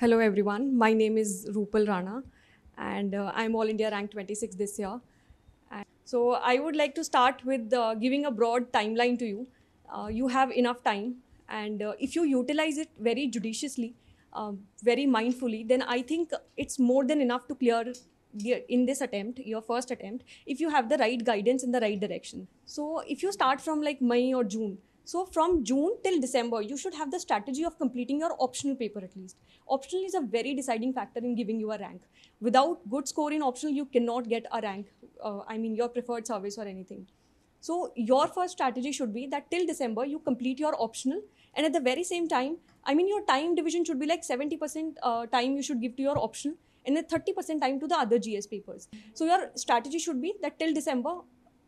Hello everyone, my name is Rupal Rana and uh, I'm All India ranked 26 this year. And so I would like to start with uh, giving a broad timeline to you. Uh, you have enough time and uh, if you utilize it very judiciously, um, very mindfully, then I think it's more than enough to clear in this attempt, your first attempt, if you have the right guidance in the right direction. So if you start from like May or June, so from June till December, you should have the strategy of completing your optional paper at least. Optional is a very deciding factor in giving you a rank. Without good score in optional, you cannot get a rank. Uh, I mean, your preferred service or anything. So your first strategy should be that till December, you complete your optional. And at the very same time, I mean, your time division should be like 70% uh, time you should give to your optional and then 30% time to the other GS papers. So your strategy should be that till December,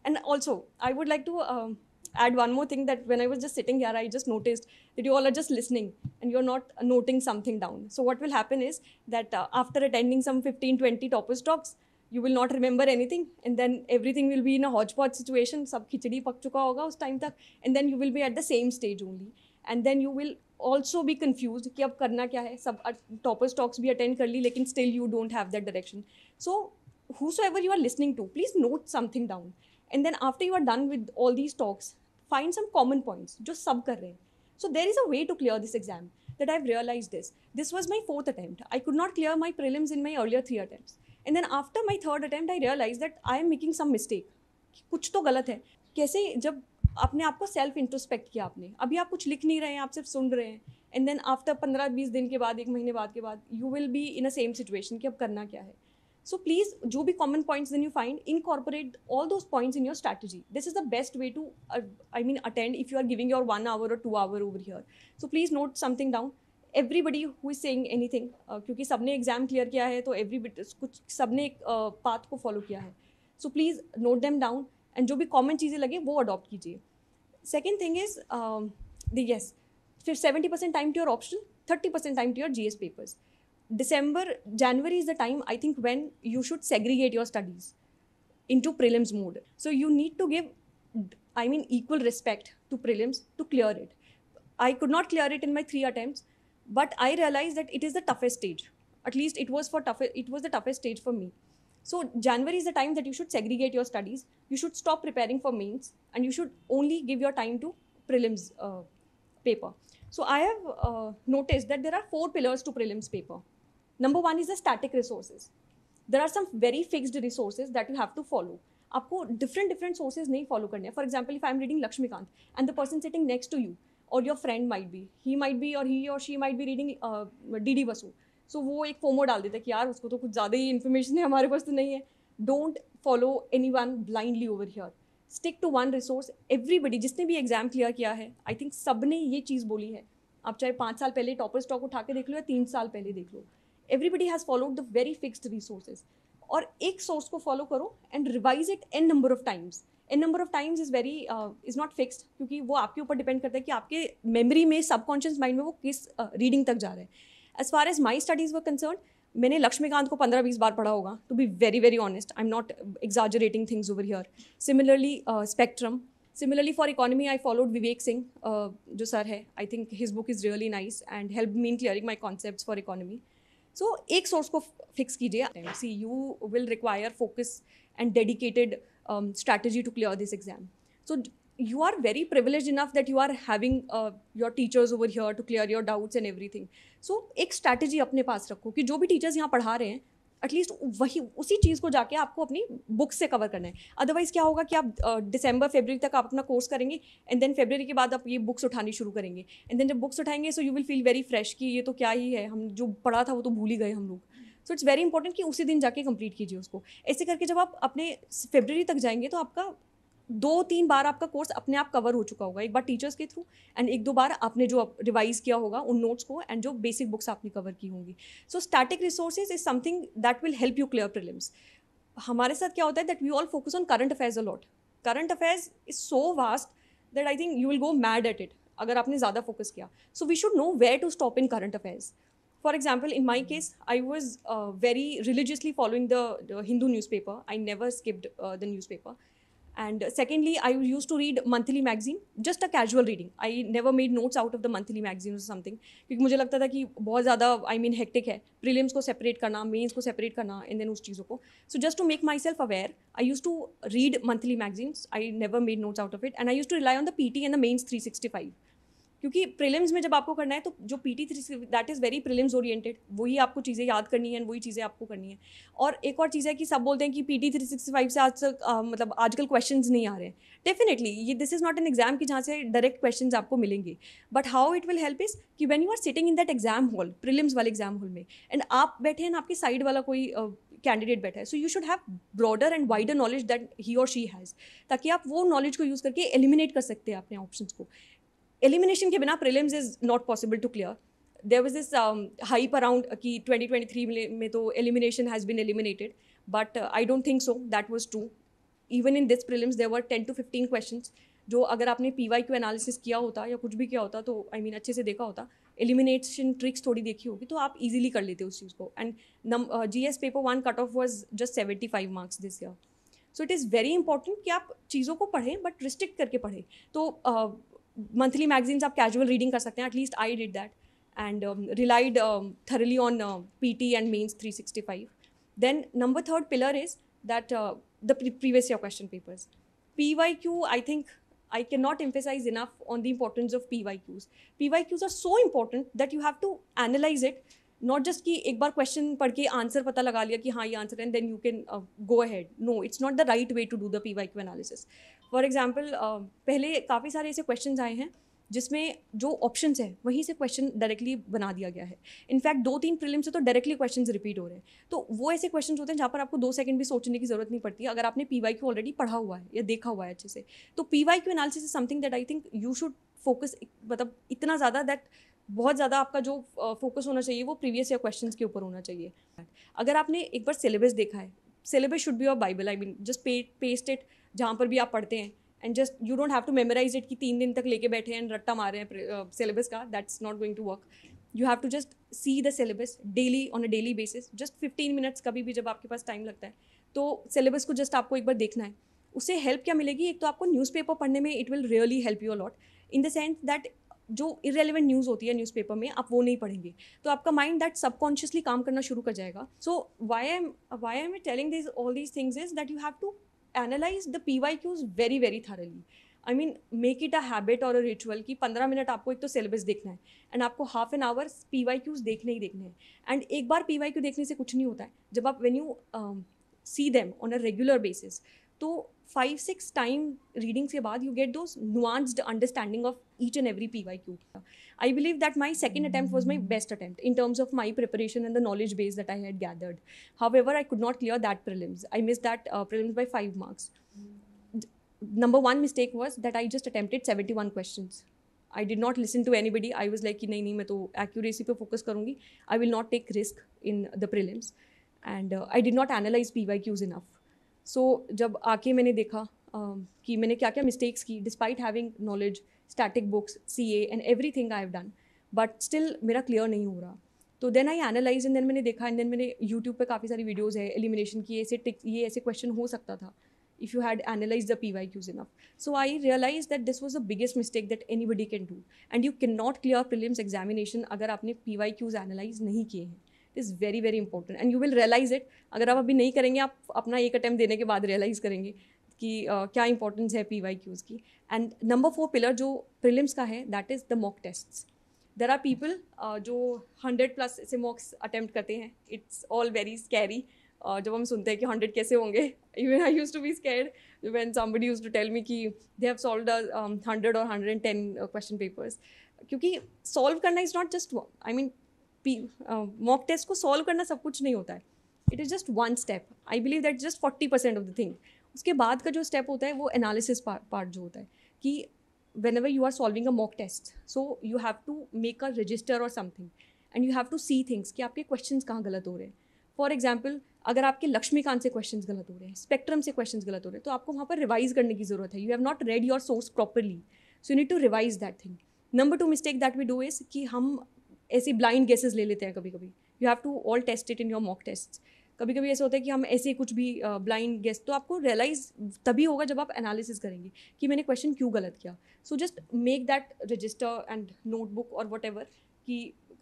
and also I would like to um, add one more thing that when I was just sitting here, I just noticed that you all are just listening and you're not noting something down. So what will happen is that uh, after attending some 15, 20 toppers talks, you will not remember anything and then everything will be in a hodgepodge situation. Sab khichdi pak chuka hoga us time tak and then you will be at the same stage only. And then you will also be confused कि ab karna kya hai. सब toppers uh, talks bhi attend kar li, लेकिन still you don't have that direction. So whosoever you are listening to, please note something down, and then after you are done with all these talks. Find some common point जो सब कर रहे हैं so there is a way to clear this exam that I've realise this this was my fourth attempt I could not clear my prelims in my earlier three attempt and then after my third attempt I realise that I am making some mistake कुछ तो गलत है कैसे जब आपने आपको self introspect किया आपने अभी आप कुछ लिख नहीं रहे हैं आप सिर्फ सुन रहे हैं एंड देन आफ्टर पंद्रह बीस दिन के बाद एक महीने बाद के बाद you will be in a same situation कि अब करना क्या है सो प्लीज जो भी common point then you find incorporate all those point in your strategy this is the best way to I mean attend if you are giving your one hour और two hour over here so please note something down everybody who is saying anything क्योंकि सब ने exam clear किया है तो every कुछ सब ने एक पाथ uh, को फॉलो किया है so please note them down and जो भी कॉमन चीज़ें लगे वो अडॉप्ट कीजिए second thing is the yes फिर seventy percent time to your option thirty percent time to your G S papers December, January is the time I think when you should segregate your studies into prelims mode. So you need to give, I mean, equal respect to prelims to clear it. I could not clear it in my three attempts, but I realized that it is the toughest stage. At least it was for tough, it was the toughest stage for me. So January is the time that you should segregate your studies. You should stop preparing for mains, and you should only give your time to prelims uh, paper. So I have uh, noticed that there are four pillars to prelims paper. Number one is the static resources there are some very fixed resources that you have to follow आपको different different sources नहीं फॉलो करने हैं for example if I am reading Laxmikanth and the person sitting next to you और your friend might be he might be और he और she might be reading D D Basu so वो एक FOMO डाल देता है कि यार उसको तो कुछ ज़्यादा ही इन्फॉर्मेशन है हमारे पास तो नहीं है don't follow anyone blindly over here stick to one resource everybody जिसने भी एग्जाम क्लियर किया है आई थिंक सब ने ये चीज़ बोली है आप चाहे पाँच साल पहले टॉपर स्टॉक उठा के देख लो या तीन साल पहले देख लो everybody has followed the very fixed resources और एक सोर्स को फॉलो करो and revise it N number of times N number of times is very is not fixed क्योंकि वो आपके ऊपर डिपेंड करता है कि आपके मेमोरी में सबकॉन्शियस माइंड में वो किस रीडिंग uh, तक जा रहा है as far as my studies व कंसर्न मैंने लक्ष्मीकांत को पंद्रह बीस बार पढ़ा होगा to be very very honest I am not exaggerating things over here similarly spectrum similarly for economy I followed Vivek Singh जो सर है I think his book is really nice and help me in clearing my concept for economy so एक source को fix कीजिए see you will require focus and dedicated strategy to clear this exam so you are very privilege enough that you are having your teachers over here to clear your doubts and everything so एक strategy अपने पास रखो कि जो भी teachers यहाँ पढ़ा रहे हैं एटलीस्ट वही उसी चीज़ को जाके आपको अपनी बुक से कवर करना है अदरवाइज़ क्या होगा कि आप दिसंबर फेबररी तक आप अपना कोर्स करेंगे एंड देन फेबररी के बाद आप ये बुक्स उठानी शुरू करेंगे एंड देन जब बुक्स उठाएंगे so you will feel very fresh कि ये तो क्या ही है हम जो पढ़ा था वो तो भूल ही गए हम लोग सो इट्स वेरी इंपॉर्टेंट कि उसी दिन जाके कंप्लीट कीजिए उसको ऐसे करके जब आप अपने फेबररी तक जाएंगे तो आपका दो तीन बार आपका कोर्स अपने आप कवर हो चुका होगा एक बार टीचर्स के थ्रू एंड एक दो बार आपने जो रिवाइज किया होगा उन नोट्स को एंड जो बेसिक बुक्स आपने कवर की होंगी so static resources is something that will help you clear prelims हमारे साथ क्या होता है that we all focus on current affairs a lot current affairs is so vast that I think you will go mad at it अगर आपने ज़्यादा focus किया so we should know where to stop in current affairs for example in my case I was very religiously following the Hindu news paper I never skipped the newspaper And secondly, I used to read monthly magazine, just a casual reading. I never made notes out of the monthly magazine or something. क्योंकि मुझे लगता था कि बहुत ज़्यादा I mean hectic है prelims को separate करना मेन्स को सेपरेट करना एंड देन उस चीज़ों को so just to make myself aware I use to read monthly magazines I never made notes out of it and I use to rely on the P T and the mains three sixty five क्योंकि prelims में जब आपको करना है तो जो P T three that is very prelims oriented वही आपको चीज़ें याद करनी है वही चीज़ें आपको करनी है और एक और चीज़ है कि सब बोलते हैं कि P T three sixty five से आज तक मतलब आजकल क्वेश्चन नहीं आ रहे हैं डेफिनेटली ये this is not an exam की जहाँ से डायरेक्ट क्वेश्चन आपको मिलेंगे but how it will help is कि when you are sitting in that exam hall prelims वाले एग्जाम हॉल में एंड आप बैठे हैं आपकी साइड वाला कोई कैंडिडेट बैठा है so you should have broader and wider knowledge that he और शी हैज़ ताकि आप वो नॉलेज को यूज़ करके एलिमिनेट कर सकते हैं अपने ऑप्शन को एलिमिनेशन के बिना prelims is not possible to clear there was this hype around कि ट्वेंटी ट्वेंटी थ्री में तो elimination has been eliminated but I don't think so that was true even in this prelims there were ten to fifteen question जो अगर आपने P Y Q analysis किया होता या कुछ भी किया होता तो आई I मीन mean, अच्छे से देखा होता एलिमिनेशन ट्रिक्स थोड़ी देखी होगी तो आप इजीली कर लेते उस चीज़ को एंड नम G S paper one cut off was just seventy five marks this year so it is very important कि आप चीज़ों को पढ़ें बट रिस्ट्रिक्ट करके पढ़ें तो uh, मंथली मैगजीन्स आप कैजुअल रीडिंग कर सकते हैं at least I did that and relied thoroughly on P T and mains three sixty five then number third pillar is that the previous your question papers P Y Q I think I can not emphasise enough on the importance of P Y Qs P Y Qs are so important that you have to analyse it not just कि एक बार question पढ़ के answer पता लगा लिया कि हाँ ये answer and then you can go ahead no it's not the right way to do the P Y Q analysis for example uh, पहले काफ़ी सारे ऐसे क्वेश्चन आए हैं जिसमें जो ऑप्शंस है वहीं से क्वेश्चन डायरेक्टली बना दिया गया है इनफैक्ट दो तीन फिल्म से तो डायरेक्टली क्वेश्चन रिपीट हो रहे हैं तो वो ऐसे क्वेश्चन होते हैं जहाँ पर आपको दो सेकंड भी सोचने की जरूरत नहीं पड़ती अगर आपने पी वाई क्यू ऑलरेडी पढ़ा हुआ है या देखा हुआ है अच्छे से तो P Y Q analysis is something that I think you should focus मतलब इतना ज़्यादा दैट बहुत ज़्यादा आपका जो फोकस होना चाहिए वो प्रीवियस या क्वेश्चन के ऊपर होना चाहिए अगर आपने एक बार सिलेबस देखा है syllabus should be your bible I mean just pay paste it जहाँ पर भी आप पढ़ते हैं and just you don't have to memorise it कि तीन दिन तक लेके बैठे हैं रट्टा मारे हैं सिलेबस का that's not going to work you have to just see the syllabus daily on a daily basis just fifteen minutes कभी भी जब आपके पास टाइम लगता है तो सिलेबस को जस्ट आपको एक बार देखना है उससे हेल्प क्या मिलेगी एक तो आपको न्यूज़पेपर पढ़ने में it will really help you a lot in the sense that जो इरेलीवेंट न्यूज़ होती है न्यूज़पेपर में आप वो नहीं पढ़ेंगे तो आपका माइंड दैट सबकॉन्शियसली काम करना शुरू कर जाएगा so why am why am telling this all these things is that you have to analyse the P Y Qs very very thoroughly I mean make it a habit और a ritual कि पंद्रह minute आपको एक तो syllabus देखना है and आपको half an hour P Y Qs देखने ही देखने हैं एंड एक बार पी वाई क्यू देखने से कुछ नहीं होता है जब आप when you see them on a regular basis तो five, six time readings, ke baad, you get those nuanced understanding of each and every PYQ. I believe that my second attempt was my best attempt in terms of my preparation and the knowledge base that I had gathered. However, I could not clear that prelims. I missed that uh, prelims by five marks. Number one mistake was that I just attempted 71 questions. I did not listen to anybody. I was like, like कि नहीं नहीं मैं तो accuracy I will not take risk in the prelims, and uh, I did not analyze PYQs enough. So जब आके मैंने देखा कि मैंने क्या क्या मिस्टेक्स की despite having knowledge static books C A and everything I have done but still मेरा क्लियर नहीं हो रहा तो then I analyse and then मैंने देखा एंड देन मैंने यूट्यूब पर काफ़ी सारी वीडियोज़ है एलिमिनेशन की ऐसे टिक ये ऐसे क्वेश्चन हो सकता था if you had analyse P Y Qs in the so I realise that this was the biggest mistake that anybody can do and you can not clear prelims examination अगर आपने P Y Qs analyse नहीं किए हैं is very very important and you will realise it अगर आप अभी नहीं करेंगे आप अपना एक अटैम्प देने के बाद रियलाइज़ करेंगे कि uh, क्या इंपॉर्टेंस है पी वाई क्यूज़ की एंड नंबर फोर पिलर जो प्रिलिम्स का है that is the mock test there are people जो हंड्रेड प्लस से मॉक्स अटैम्प्ट करते हैं इट्स ऑल वेरी स्कैरी जब हम सुनते हैं कि हंड्रेड कैसे होंगे even I used to be scared when somebody used to tell me कि दे हैव सॉल्व हंड्रेड और hundred and ten question papers क्योंकि सॉल्व करना is not just I mean mock test को सॉल्व करना सब कुछ नहीं होता है it is just one step I believe that just forty percent of the thing उसके बाद का जो स्टेप होता है वो एनालिसिस पार्ट जो होता है कि whenever you are solving a mock test so you have to make a register और something and you have to see things कि आपके क्वेश्चन कहाँ गलत हो रहे हैं फॉर एग्जाम्पल अगर आपके लक्ष्मीकांत से क्वेश्चन गलत हो रहे हैं स्पेक्ट्रम से क्वेश्चन गलत हो रहे हैं तो आपको वहाँ पर रिवाइज करने की जरूरत है you have not read your source properly so you need to revise that thing number two mistake that we do is कि हम ऐसी ब्लाइंड गेसेस ले लेते हैं कभी कभी you have to all test it in your mock test कभी कभी ऐसा होता है कि हम ऐसे कुछ भी ब्लाइंड uh, गेस तो आपको रियलाइज तभी होगा जब आप एनालिसिस करेंगे कि मैंने क्वेश्चन क्यों गलत किया so just make that register and notebook और वट एवर कि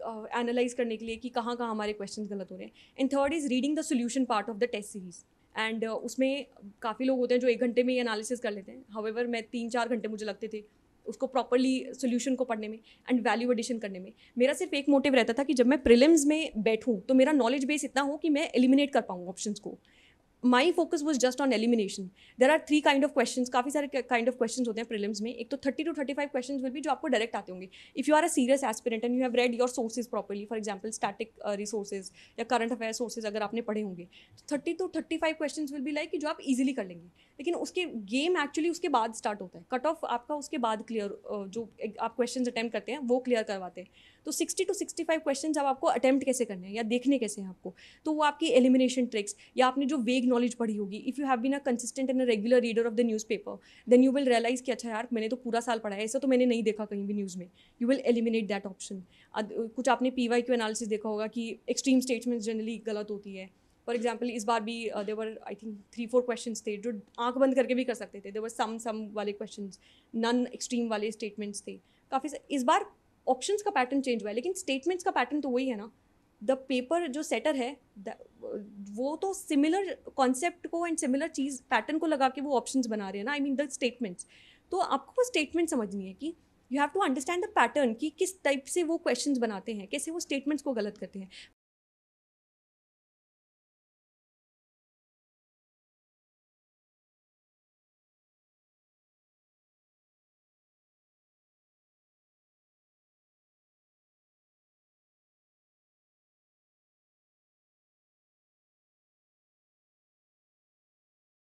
एनालाइज uh, करने के लिए कि कहाँ कहाँ हमारे क्वेश्चन गलत हो रहे हैं and third is reading the solution part of the test series and उसमें काफ़ी लोग होते हैं जो एक घंटे में ही एनालिसिस कर लेते हैं हावेवर मैं तीन चार घंटे मुझे लगते थे उसको प्रॉपरली सोल्यूशन को पढ़ने में एंड वैल्यू एडिशन करने में मेरा सिर्फ एक मोटिव रहता था कि जब मैं प्रिलिम्स में बैठूँ तो मेरा नॉलेज बेस इतना हो कि मैं एलिमिनेट कर पाऊँ ऑप्शन को my focus was just on elimination there are three kind of question काफ़ी सारे काइंड ऑफ क्वेश्चन होते हैं प्रिलिम्स में एक तो thirty two thirty five question will भी जो आपको डायरेक्ट आते होंगे if you are a serious aspirant and you have read your sources properly for example static resources या करंट अफेयर सोर्सेज अगर आपने पढ़े होंगे तो thirty two thirty five question will भी लाइक जो आप ईजिली कर लेंगे लेकिन उसके गेम एक्चुअली उसके बाद स्टार्ट होता है कट ऑफ आपका उसके बाद क्लियर uh, जो आप क्वेश्चन अटैम्प्ट करते हैं वो क्लियर करवाते हैं तो sixty two sixty five question अब आपको अटैम्प्ट कैसे करने हैं या देखने कैसे हैं आपको तो वो आपकी एलिमिनेशन ट्रिक्स या आपने जो वेग नॉलेज पढ़ी होगी if you have been a consistent and regular reader of the newspaper then you will realise कि अच्छा यार मैंने तो पूरा साल पढ़ा है ऐसा तो मैंने नहीं देखा कहीं भी न्यूज़ में you will eliminate that option कुछ आपने पी वाई क्यू एनालिसिस देखा होगा कि एक्सट्रीम स्टेटमेंट्स जनरली गलत होती है फॉर एग्जाम्पल इस बार भी there were I think three four question थे जो आंख बंद करके भी कर सकते थे देवर सम सम वाले क्वेश्चन नन एक्सट्रीम वाले स्टेटमेंट्स थे काफ़ी इस बार ऑप्शन का पैटर्न चेंज हुआ है लेकिन स्टेटमेंट्स का पैटर्न तो वही है ना द पेपर जो सेटर है वो तो सिमिलर कॉन्सेप्ट को एंड सिमिलर चीज़ पैटर्न को लगा के वो ऑप्शन बना रहे हैं ना आई मीन द स्टेटमेंट्स तो आपको वो स्टेटमेंट समझनी है कि you have to understand the pattern कि किस टाइप से वो क्वेश्चन बनाते हैं कैसे वो स्टेटमेंट्स को गलत करते हैं